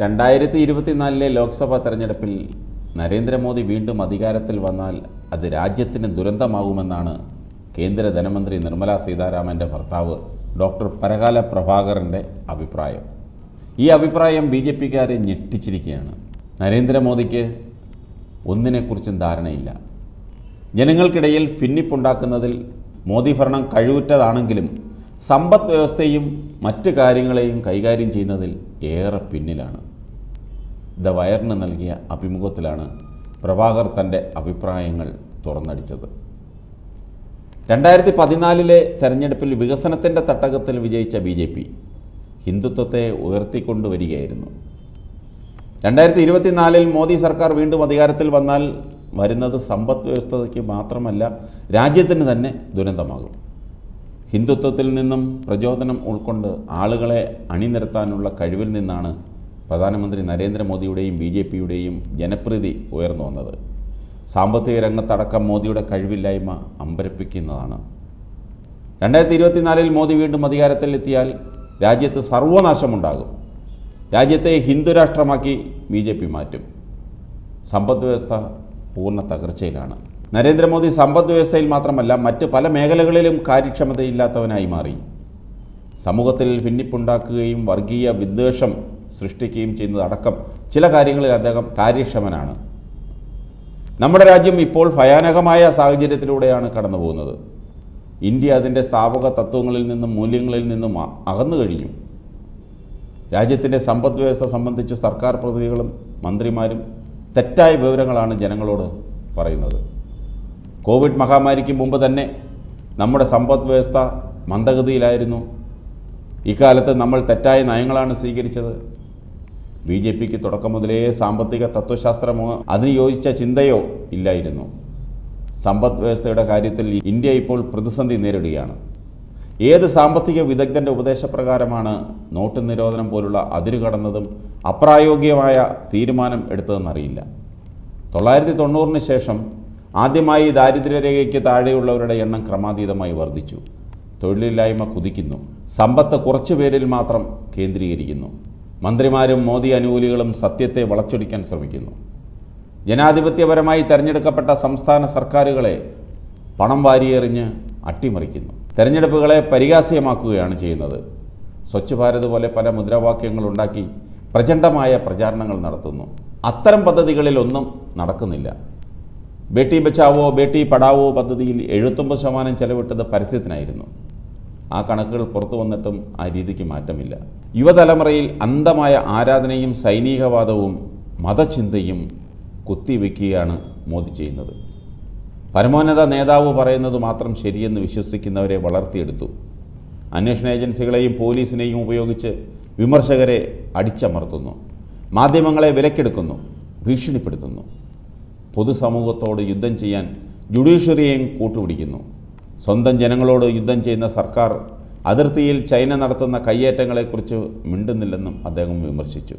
രണ്ടായിരത്തി ഇരുപത്തിനാലിലെ ലോക്സഭാ തെരഞ്ഞെടുപ്പിൽ നരേന്ദ്രമോദി വീണ്ടും അധികാരത്തിൽ വന്നാൽ അത് രാജ്യത്തിന് ദുരന്തമാകുമെന്നാണ് കേന്ദ്ര ധനമന്ത്രി നിർമ്മലാ സീതാരാമൻ്റെ ഭർത്താവ് ഡോക്ടർ പരകാല പ്രഭാകരൻ്റെ അഭിപ്രായം ഈ അഭിപ്രായം ബി ജെ പിക്കാരെ ഞെട്ടിച്ചിരിക്കുകയാണ് നരേന്ദ്രമോദിക്ക് ഒന്നിനെക്കുറിച്ചും ധാരണയില്ല ജനങ്ങൾക്കിടയിൽ ഭിന്നിപ്പുണ്ടാക്കുന്നതിൽ മോദി ഭരണം കഴിവുറ്റതാണെങ്കിലും സമ്പദ് വ്യവസ്ഥയും മറ്റ് കാര്യങ്ങളെയും കൈകാര്യം ചെയ്യുന്നതിൽ ഏറെ പിന്നിലാണ് ദ വയറിന് നൽകിയ അഭിമുഖത്തിലാണ് പ്രഭാകർ തൻ്റെ അഭിപ്രായങ്ങൾ തുറന്നടിച്ചത് രണ്ടായിരത്തി പതിനാലിലെ തെരഞ്ഞെടുപ്പിൽ വികസനത്തിൻ്റെ തട്ടകത്തിൽ വിജയിച്ച ബി ജെ പി ഹിന്ദുത്വത്തെ ഉയർത്തിക്കൊണ്ടുവരികയായിരുന്നു രണ്ടായിരത്തി ഇരുപത്തിനാലിൽ മോദി സർക്കാർ വീണ്ടും അധികാരത്തിൽ വന്നാൽ വരുന്നത് സമ്പദ് വ്യവസ്ഥയ്ക്ക് മാത്രമല്ല രാജ്യത്തിന് തന്നെ ദുരന്തമാകും ഹിന്ദുത്വത്തിൽ നിന്നും പ്രചോദനം ഉൾക്കൊണ്ട് ആളുകളെ അണിനിരത്താനുള്ള കഴിവിൽ നിന്നാണ് പ്രധാനമന്ത്രി നരേന്ദ്രമോദിയുടെയും ബി ജെ പിയുടെയും ജനപ്രീതി ഉയർന്നു വന്നത് സാമ്പത്തിക രംഗത്തടക്കം മോദിയുടെ കഴിവില്ലായ്മ അമ്പരപ്പിക്കുന്നതാണ് രണ്ടായിരത്തി ഇരുപത്തിനാലിൽ മോദി വീണ്ടും അധികാരത്തിലെത്തിയാൽ രാജ്യത്ത് സർവനാശമുണ്ടാകും രാജ്യത്തെ ഹിന്ദുരാഷ്ട്രമാക്കി ബി ജെ പി മാറ്റും സമ്പദ് വ്യവസ്ഥ പൂർണ്ണ തകർച്ചയിലാണ് നരേന്ദ്രമോദി സമ്പദ് വ്യവസ്ഥയിൽ മാത്രമല്ല മറ്റ് പല മേഖലകളിലും കാര്യക്ഷമതയില്ലാത്തവനായി മാറി സമൂഹത്തിൽ ഭിന്നിപ്പുണ്ടാക്കുകയും വർഗീയ വിദ്വേഷം സൃഷ്ടിക്കുകയും ചെയ്യുന്നതടക്കം ചില കാര്യങ്ങളിൽ അദ്ദേഹം കാര്യക്ഷമനാണ് നമ്മുടെ രാജ്യം ഇപ്പോൾ ഭയാനകമായ സാഹചര്യത്തിലൂടെയാണ് കടന്നു പോകുന്നത് ഇന്ത്യ അതിൻ്റെ സ്ഥാപക തത്വങ്ങളിൽ നിന്നും മൂല്യങ്ങളിൽ നിന്നും അകന്നു കഴിഞ്ഞു രാജ്യത്തിൻ്റെ സമ്പദ് വ്യവസ്ഥ സംബന്ധിച്ച് സർക്കാർ പ്രതിനിധികളും മന്ത്രിമാരും തെറ്റായ വിവരങ്ങളാണ് ജനങ്ങളോട് പറയുന്നത് കോവിഡ് മഹാമാരിക്ക് മുമ്പ് തന്നെ നമ്മുടെ സമ്പദ് വ്യവസ്ഥ മന്ദഗതിയിലായിരുന്നു ഇക്കാലത്ത് നമ്മൾ തെറ്റായ നയങ്ങളാണ് സ്വീകരിച്ചത് ബി ജെ പിക്ക് തുടക്കം മുതലേ സാമ്പത്തിക തത്വശാസ്ത്രമോ അതിന് യോജിച്ച ചിന്തയോ ഇല്ലായിരുന്നു സമ്പദ് വ്യവസ്ഥയുടെ കാര്യത്തിൽ ഇന്ത്യ ഇപ്പോൾ പ്രതിസന്ധി നേരിടുകയാണ് ഏത് സാമ്പത്തിക വിദഗ്ധൻ്റെ ഉപദേശപ്രകാരമാണ് നോട്ട് നിരോധനം പോലുള്ള അതിരു കടന്നതും അപ്രായോഗികമായ തീരുമാനം എടുത്തതെന്നറിയില്ല തൊള്ളായിരത്തി തൊണ്ണൂറിന് ശേഷം ആദ്യമായി ദാരിദ്ര്യരേഖയ്ക്ക് താഴെയുള്ളവരുടെ എണ്ണം ക്രമാതീതമായി വർദ്ധിച്ചു തൊഴിലില്ലായ്മ കുതിക്കുന്നു സമ്പത്ത് കുറച്ചു പേരിൽ മാത്രം കേന്ദ്രീകരിക്കുന്നു മന്ത്രിമാരും മോദി അനുകൂലികളും സത്യത്തെ വളച്ചൊടിക്കാൻ ശ്രമിക്കുന്നു ജനാധിപത്യപരമായി തെരഞ്ഞെടുക്കപ്പെട്ട സംസ്ഥാന സർക്കാരുകളെ പണം വാരിയെറിഞ്ഞ് അട്ടിമറിക്കുന്നു തെരഞ്ഞെടുപ്പുകളെ പരിഹാസ്യമാക്കുകയാണ് ചെയ്യുന്നത് സ്വച്ഛ് ഭാരത് പോലെ പല മുദ്രാവാക്യങ്ങൾ ഉണ്ടാക്കി പ്രചണ്ഡമായ പ്രചാരണങ്ങൾ നടത്തുന്നു അത്തരം പദ്ധതികളിലൊന്നും നടക്കുന്നില്ല ബേട്ടി ബച്ചാവോ ബേട്ടി പഠാവോ പദ്ധതിയിൽ എഴുപത്തൊമ്പത് ശതമാനം ചെലവിട്ടത് പരസ്യത്തിനായിരുന്നു ആ കണക്കുകൾ പുറത്തു വന്നിട്ടും ആ രീതിക്ക് മാറ്റമില്ല യുവതലമുറയിൽ അന്ധമായ ആരാധനയും സൈനികവാദവും മതചിന്തയും കുത്തിവെക്കുകയാണ് മോദി ചെയ്യുന്നത് പരമോന്നത നേതാവ് പറയുന്നത് മാത്രം ശരിയെന്ന് വിശ്വസിക്കുന്നവരെ വളർത്തിയെടുത്തു അന്വേഷണ ഏജൻസികളെയും പോലീസിനെയും ഉപയോഗിച്ച് വിമർശകരെ അടിച്ചമർത്തുന്നു മാധ്യമങ്ങളെ വിലക്കെടുക്കുന്നു ഭീഷണിപ്പെടുത്തുന്നു പൊതുസമൂഹത്തോട് യുദ്ധം ചെയ്യാൻ ജുഡീഷ്യറിയെയും കൂട്ടുപിടിക്കുന്നു സ്വന്തം ജനങ്ങളോട് യുദ്ധം ചെയ്യുന്ന സർക്കാർ അതിർത്തിയിൽ ചൈന നടത്തുന്ന കയ്യേറ്റങ്ങളെക്കുറിച്ച് മിണ്ടുന്നില്ലെന്നും അദ്ദേഹം വിമർശിച്ചു